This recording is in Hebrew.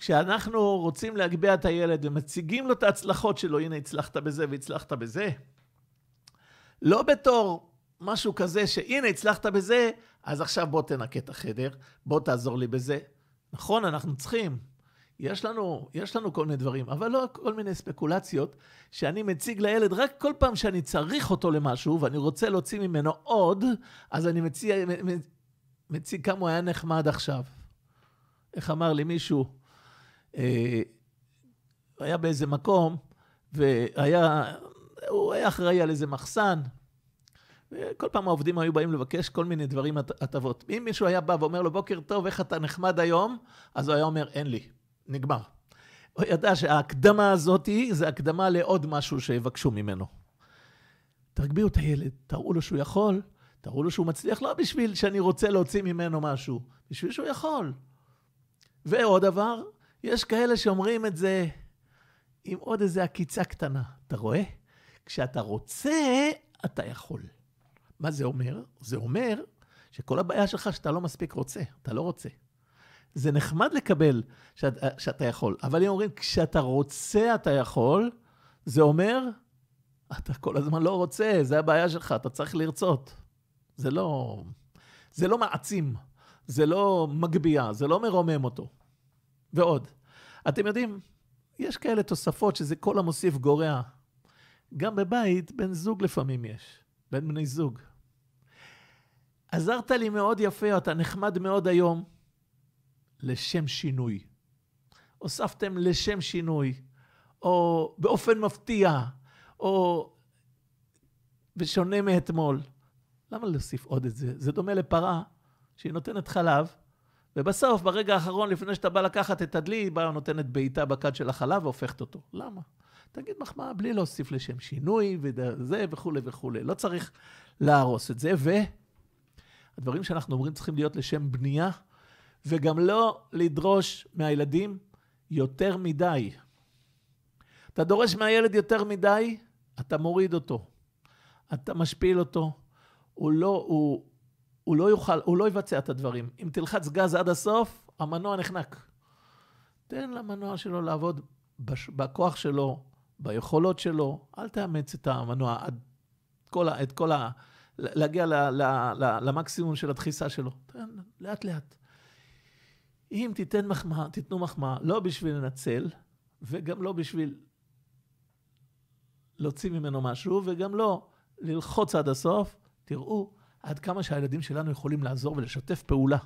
כשאנחנו רוצים להגביה את הילד ומציגים לו את ההצלחות שלו, הנה הצלחת בזה והצלחת בזה, לא בתור משהו כזה שהנה הצלחת בזה, אז עכשיו בוא תנקה את החדר, בוא תעזור לי בזה. נכון, אנחנו צריכים. יש לנו, יש לנו כל מיני דברים, אבל לא כל מיני ספקולציות שאני מציג לילד רק כל פעם שאני צריך אותו למשהו ואני רוצה להוציא ממנו עוד, אז אני מציג, מציג כמה הוא היה נחמד עכשיו. איך אמר לי מישהו? אה, היה באיזה מקום, והיה, הוא היה אחראי על איזה מחסן. כל פעם העובדים היו באים לבקש כל מיני דברים, הטבות. אם מישהו היה בא ואומר לו, בוקר טוב, איך אתה נחמד היום? אז הוא היה אומר, אין לי, נגמר. הוא ידע שההקדמה הזאת זה הקדמה לעוד משהו שיבקשו ממנו. תגביאו את הילד, תראו לו שהוא יכול, תראו לו שהוא מצליח, לא בשביל שאני רוצה להוציא ממנו משהו, בשביל שהוא יכול. ועוד דבר, יש כאלה שאומרים את זה עם עוד איזה עקיצה קטנה, אתה רואה? כשאתה רוצה, אתה יכול. מה זה אומר? זה אומר שכל הבעיה שלך שאתה לא מספיק רוצה, אתה לא רוצה. זה נחמד לקבל שאת, שאתה יכול, אבל אם אומרים, כשאתה רוצה אתה יכול, זה אומר, אתה כל הזמן לא רוצה, זה הבעיה שלך, אתה צריך לרצות. זה לא, זה לא מעצים, זה לא מגביה, זה לא מרומם אותו. ועוד, אתם יודעים, יש כאלה תוספות שזה כל המוסיף גורע. גם בבית, בן זוג לפעמים יש, בין בני זוג. עזרת לי מאוד יפה, אתה נחמד מאוד היום, לשם שינוי. הוספתם לשם שינוי, או באופן מפתיע, או בשונה מאתמול. למה להוסיף עוד את זה? זה דומה לפרה שהיא נותנת חלב, ובסוף, ברגע האחרון, לפני שאתה בא לקחת את הדלי, היא באה נותנת בעיטה בכד של החלב והופכת אותו. למה? תגיד מחמאה בלי להוסיף לשם שינוי וזה וכולי וכולי. לא צריך להרוס את זה, והדברים שאנחנו אומרים צריכים להיות לשם בנייה, וגם לא לדרוש מהילדים יותר מדי. אתה דורש מהילד יותר מדי, אתה מוריד אותו. אתה משפיל אותו. הוא לא, הוא, הוא לא יוכל, הוא לא יבצע את הדברים. אם תלחץ גז עד הסוף, המנוע נחנק. תן למנוע שלו לעבוד בש... בכוח שלו, ביכולות שלו, אל תאמץ את המנוע עד כל ה... את כל ה... להגיע ל... ל... ל... למקסימום של הדחיסה שלו. תן, לאט לאט. אם תיתן מחמאה, תיתנו מחמאה, לא בשביל לנצל, וגם לא בשביל להוציא ממנו משהו, וגם לא ללחוץ עד הסוף, תראו עד כמה שהילדים שלנו יכולים לעזור ולשתף פעולה.